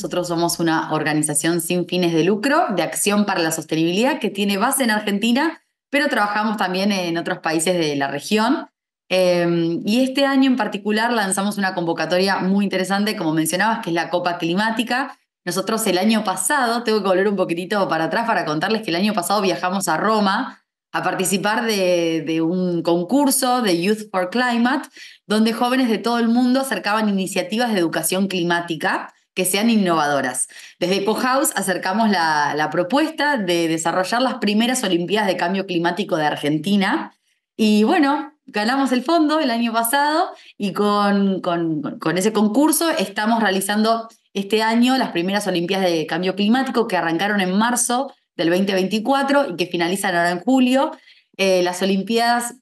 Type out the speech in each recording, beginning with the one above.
Nosotros somos una organización sin fines de lucro de acción para la sostenibilidad que tiene base en Argentina, pero trabajamos también en otros países de la región. Em, y este año en particular lanzamos una convocatoria muy interesante, como mencionabas, que es la Copa Climática. Nosotros el año pasado, tengo que volver un poquitito para atrás para contarles que el año pasado viajamos a Roma a participar de, de, un concurso de Youth for Climate, donde jóvenes de todo el mundo acercaban iniciativas de educación climática que sean innovadoras. Desde Eco House acercamos la, propuesta de desarrollar las primeras Olimpiadas de Cambio Climático de Argentina. Y bueno, ganamos el fondo el año pasado y con, con, ese concurso estamos realizando este año las primeras Olimpiadas de Cambio Climático que arrancaron en marzo del 2024 y que finalizan ahora en julio. Eh, las Olimpiadas,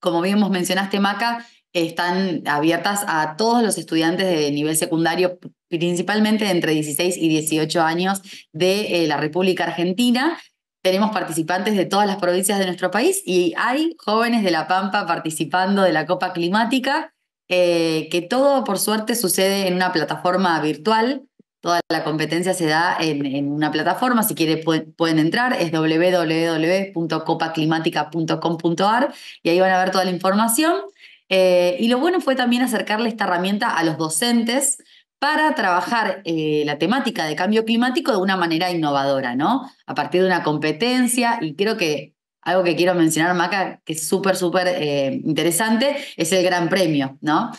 como bien vos mencionaste, Maca, están abiertas a todos los estudiantes de nivel secundario, principalmente entre 16 y 18 años de eh, la República Argentina. Tenemos participantes de todas las provincias de nuestro país y hay jóvenes de La Pampa participando de la Copa Climática, eh, que todo por suerte sucede en una plataforma virtual. Toda la competencia se da en, una plataforma, si quieren pueden, entrar, es www.copaclimática.com.ar y ahí van a ver toda la información. Eh, y lo bueno fue también acercarle esta herramienta a los docentes para trabajar eh, la temática de cambio climático de una manera innovadora, ¿no? A partir de una competencia, y creo que algo que quiero mencionar, Maca, que es súper, súper eh, interesante, es el Gran Premio, ¿no?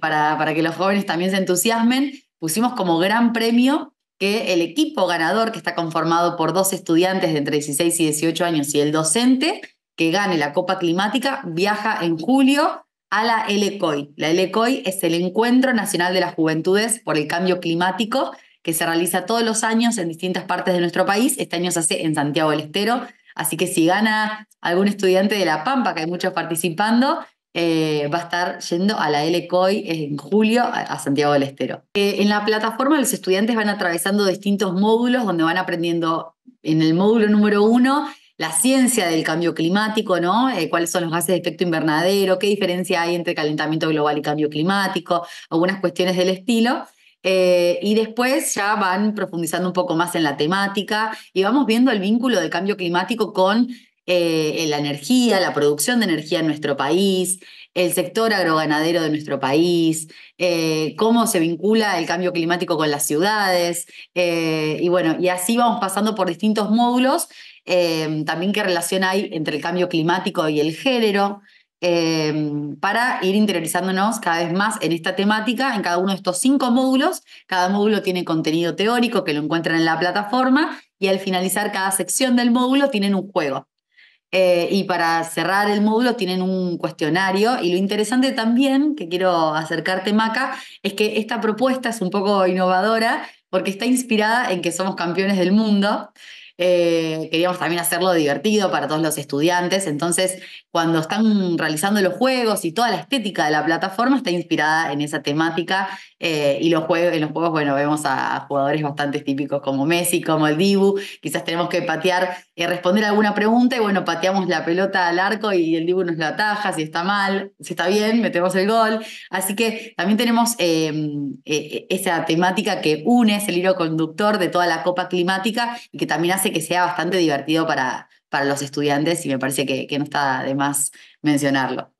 para, para, que los jóvenes también se entusiasmen, pusimos como Gran Premio que el equipo ganador, que está conformado por dos estudiantes de entre 16 y 18 años y el docente, que gane la Copa Climática viaja en julio a la LCOI. La LCOI es el Encuentro Nacional de las Juventudes por el Cambio Climático que se realiza todos los años en distintas partes de nuestro país. Este año se hace en Santiago del Estero, así que si gana algún estudiante de La Pampa, que hay muchos participando, eh, va a estar yendo a la LCOI en julio a, Santiago del Estero. Eh, en la plataforma los estudiantes van atravesando distintos módulos donde van aprendiendo en el módulo número uno la ciencia del cambio climático, ¿no? Eh, ¿Cuáles son los gases de efecto invernadero? ¿Qué diferencia hay entre calentamiento global y cambio climático? Algunas cuestiones del estilo. Eh, y después ya van profundizando un poco más en la temática y vamos viendo el vínculo del cambio climático con eh, la energía, la producción de energía en nuestro país, el sector agroganadero de nuestro país, eh, cómo se vincula el cambio climático con las ciudades, eh, y bueno, y así vamos pasando por distintos módulos, también qué relación hay entre el cambio climático y el género, para ir interiorizándonos cada vez más en esta temática, en cada uno de estos cinco módulos, cada módulo tiene contenido teórico que lo encuentran en la plataforma, y al finalizar cada sección del módulo tienen un juego. Eh, y para cerrar el módulo tienen un cuestionario y lo interesante también que quiero acercarte, Maca, es que esta propuesta es un poco innovadora porque está inspirada en que somos campeones del mundo. Eh, queríamos también hacerlo divertido para todos los estudiantes. Entonces, cuando están realizando los juegos y toda la estética de la plataforma está inspirada en esa temática. Eh, y los juegos, en los juegos, bueno, vemos a jugadores bastante típicos como Messi, como el Dibu. Quizás tenemos que patear, y eh, responder alguna pregunta y bueno, pateamos la pelota al arco y el Dibu nos la ataja. Si está mal, si está bien, metemos el gol. Así que también tenemos esa temática que une, es el hilo conductor de toda la Copa Climática y que también hace que sea bastante divertido para, los estudiantes y me parece que, que no está de más mencionarlo.